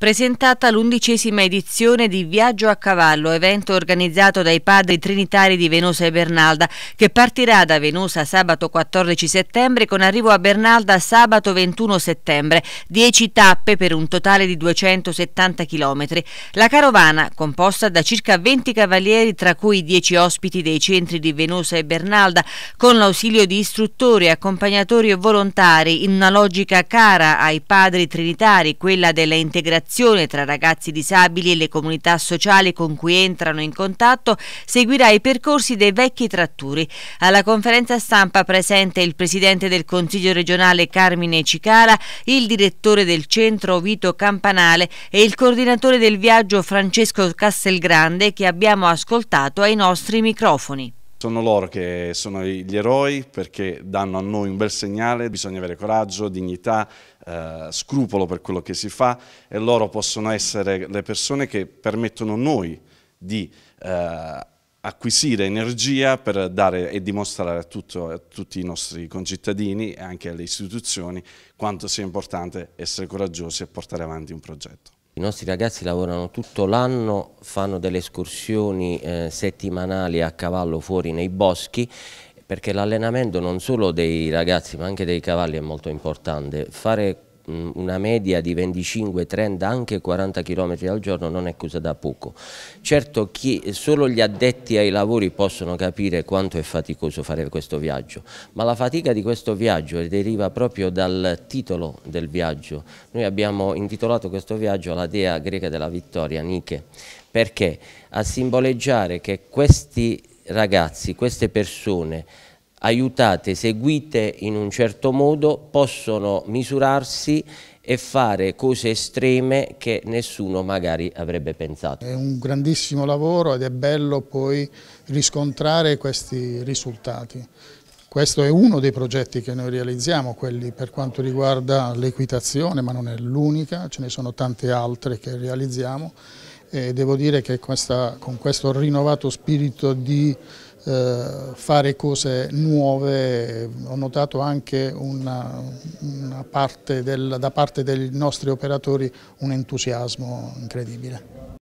presentata l'undicesima edizione di Viaggio a Cavallo, evento organizzato dai padri trinitari di Venosa e Bernalda, che partirà da Venosa sabato 14 settembre con arrivo a Bernalda sabato 21 settembre, 10 tappe per un totale di 270 km. La carovana, composta da circa 20 cavalieri, tra cui 10 ospiti dei centri di Venosa e Bernalda, con l'ausilio di istruttori, accompagnatori e volontari, in una logica cara ai padri trinitari, quella della integrazione relazione tra ragazzi disabili e le comunità sociali con cui entrano in contatto seguirà i percorsi dei vecchi tratturi. Alla conferenza stampa presente il presidente del Consiglio regionale Carmine Cicara, il direttore del centro Vito Campanale e il coordinatore del viaggio Francesco Castelgrande che abbiamo ascoltato ai nostri microfoni. Sono loro che sono gli eroi perché danno a noi un bel segnale, bisogna avere coraggio, dignità, eh, scrupolo per quello che si fa e loro possono essere le persone che permettono a noi di eh, acquisire energia per dare e dimostrare a, tutto, a tutti i nostri concittadini e anche alle istituzioni quanto sia importante essere coraggiosi e portare avanti un progetto. I nostri ragazzi lavorano tutto l'anno, fanno delle escursioni eh, settimanali a cavallo fuori nei boschi perché l'allenamento non solo dei ragazzi ma anche dei cavalli è molto importante. Fare Mm, una media di 25, 30, anche 40 km al giorno non è cosa da poco. Certo chi, solo gli addetti ai lavori possono capire quanto è faticoso fare questo viaggio, ma la fatica di questo viaggio deriva proprio dal titolo del viaggio. Noi abbiamo intitolato questo viaggio la dea greca della vittoria, Nike, perché a simboleggiare che questi ragazzi, queste persone, aiutate, seguite in un certo modo, possono misurarsi e fare cose estreme che nessuno magari avrebbe pensato. È un grandissimo lavoro ed è bello poi riscontrare questi risultati. Questo è uno dei progetti che noi realizziamo, quelli per quanto riguarda l'equitazione, ma non è l'unica, ce ne sono tante altre che realizziamo e devo dire che questa, con questo rinnovato spirito di eh, fare cose nuove, ho notato anche una, una parte del, da parte dei nostri operatori un entusiasmo incredibile.